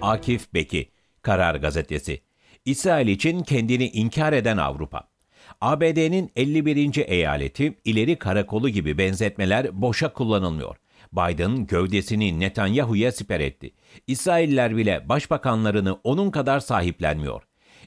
Akif Beki, Karar Gazetesi. İsrail için kendini inkar eden Avrupa. ABD'nin 51. eyaleti ileri karakolu gibi benzetmeler boşa kullanılmıyor. Biden gövdesini Netanyahu'ya siper etti. İsrailler bile başbakanlarını onun kadar sahiplenmiyor.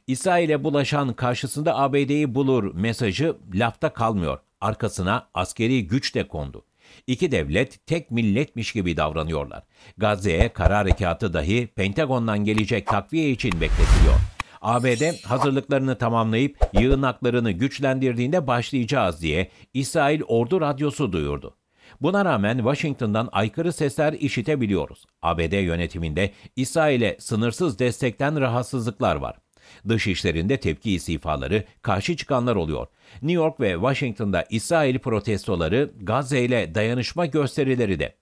İsrail'e bulaşan karşısında ABD'yi bulur mesajı lafta kalmıyor. Arkasına askeri güç de kondu. İki devlet tek milletmiş gibi davranıyorlar. Gazze'ye kara harekatı dahi Pentagon'dan gelecek takviye için bekletiliyor. ABD hazırlıklarını tamamlayıp yığınaklarını güçlendirdiğinde başlayacağız diye İsrail Ordu Radyosu duyurdu. Buna rağmen Washington'dan aykırı sesler işitebiliyoruz. ABD yönetiminde İsrail'e sınırsız destekten rahatsızlıklar var. Dış işlerinde tepki istifaları, karşı çıkanlar oluyor. New York ve Washington'da İsrail protestoları, Gazze ile dayanışma gösterileri de.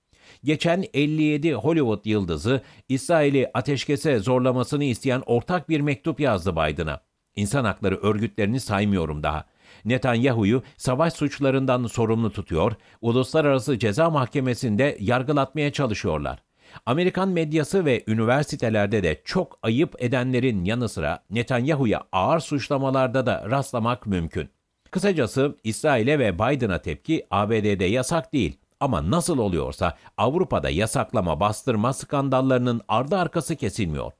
Geçen 57 Hollywood yıldızı İsrail'i ateşkese zorlamasını isteyen ortak bir mektup yazdı Biden'a. İnsan hakları örgütlerini saymıyorum daha. Netanyahu'yu savaş suçlarından sorumlu tutuyor, uluslararası ceza mahkemesinde yargılatmaya çalışıyorlar. Amerikan medyası ve üniversitelerde de çok ayıp edenlerin yanı sıra Netanyahu'ya ağır suçlamalarda da rastlamak mümkün. Kısacası İsrail'e ve Biden'a tepki ABD'de yasak değil ama nasıl oluyorsa Avrupa'da yasaklama bastırma skandallarının ardı arkası kesilmiyor.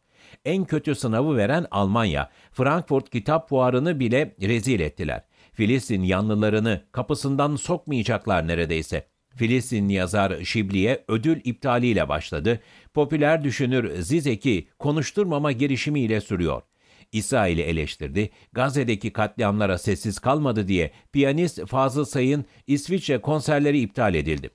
En kötü sınavı veren Almanya, Frankfurt Kitap Fuarı'nı bile rezil ettiler. Filistin yanlılarını kapısından sokmayacaklar neredeyse. Filistinli yazar Şibli'ye ödül iptaliyle başladı. Popüler düşünür Zizek'i konuşturmama girişimiyle sürüyor. İsrail'i eleştirdi. Gazze'deki katliamlara sessiz kalmadı diye piyanist Fazıl Say'ın İsviçre konserleri iptal edildi.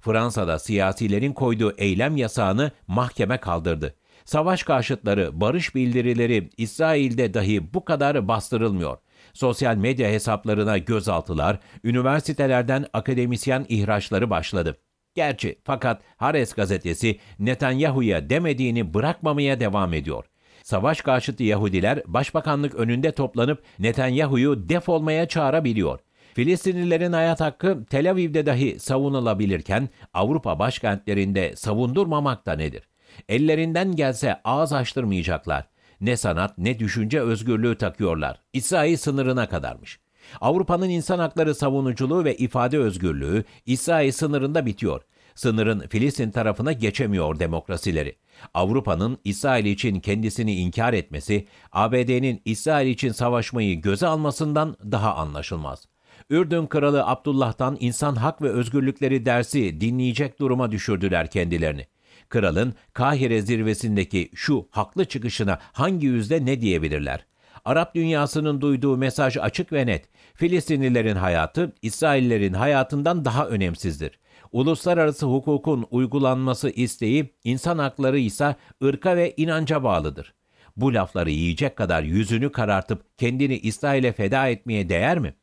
Fransa'da siyasilerin koyduğu eylem yasağını mahkeme kaldırdı. Savaş karşıtları barış bildirileri İsrail'de dahi bu kadar bastırılmıyor. Sosyal medya hesaplarına gözaltılar, üniversitelerden akademisyen ihraçları başladı. Gerçi fakat Hares gazetesi Netanyahu'ya demediğini bırakmamaya devam ediyor. Savaş karşıtı Yahudiler başbakanlık önünde toplanıp Netanyahu'yu defolmaya çağırabiliyor. Filistinlilerin hayat hakkı Tel Aviv'de dahi savunulabilirken Avrupa başkentlerinde savundurmamak da nedir? Ellerinden gelse ağız açtırmayacaklar. Ne sanat ne düşünce özgürlüğü takıyorlar. İsrail sınırına kadarmış. Avrupa'nın insan hakları savunuculuğu ve ifade özgürlüğü İsrail sınırında bitiyor. Sınırın Filistin tarafına geçemiyor demokrasileri. Avrupa'nın İsrail için kendisini inkar etmesi, ABD'nin İsrail için savaşmayı göze almasından daha anlaşılmaz. Ürdün Kralı Abdullah'tan insan hak ve özgürlükleri dersi dinleyecek duruma düşürdüler kendilerini. Kralın Kahire zirvesindeki şu haklı çıkışına hangi yüzde ne diyebilirler? Arap dünyasının duyduğu mesaj açık ve net. Filistinlilerin hayatı İsraillerin hayatından daha önemsizdir. Uluslararası hukukun uygulanması isteği, insan hakları ise ırka ve inanca bağlıdır. Bu lafları yiyecek kadar yüzünü karartıp kendini İsrail'e feda etmeye değer mi?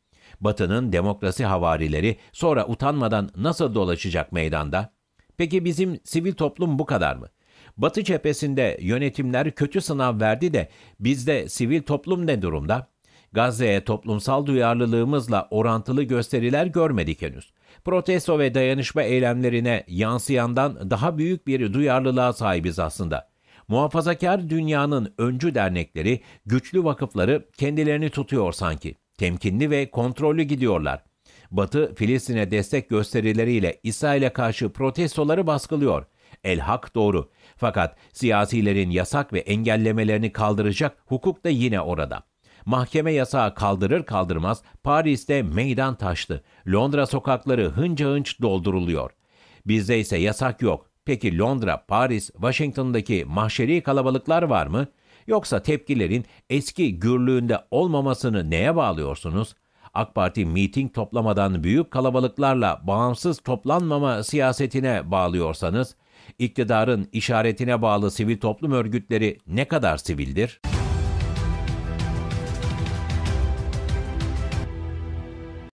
Batı'nın demokrasi havarileri sonra utanmadan nasıl dolaşacak meydanda?'' Peki bizim sivil toplum bu kadar mı? Batı cephesinde yönetimler kötü sınav verdi de bizde sivil toplum ne durumda? Gazze'ye toplumsal duyarlılığımızla orantılı gösteriler görmedik henüz. Protesto ve dayanışma eylemlerine yansıyandan daha büyük bir duyarlılığa sahibiz aslında. Muhafazakar dünyanın öncü dernekleri, güçlü vakıfları kendilerini tutuyor sanki. Temkinli ve kontrollü gidiyorlar. Batı, Filistin'e destek gösterileriyle İsrail'e karşı protestoları baskılıyor. El hak doğru. Fakat siyasilerin yasak ve engellemelerini kaldıracak hukuk da yine orada. Mahkeme yasağı kaldırır kaldırmaz Paris'te meydan taştı. Londra sokakları hınca hınç dolduruluyor. Bizde ise yasak yok. Peki Londra, Paris, Washington'daki mahşeri kalabalıklar var mı? Yoksa tepkilerin eski gürlüğünde olmamasını neye bağlıyorsunuz? AK Parti miting toplamadan büyük kalabalıklarla bağımsız toplanmama siyasetine bağlıyorsanız, iktidarın işaretine bağlı sivil toplum örgütleri ne kadar sivildir?''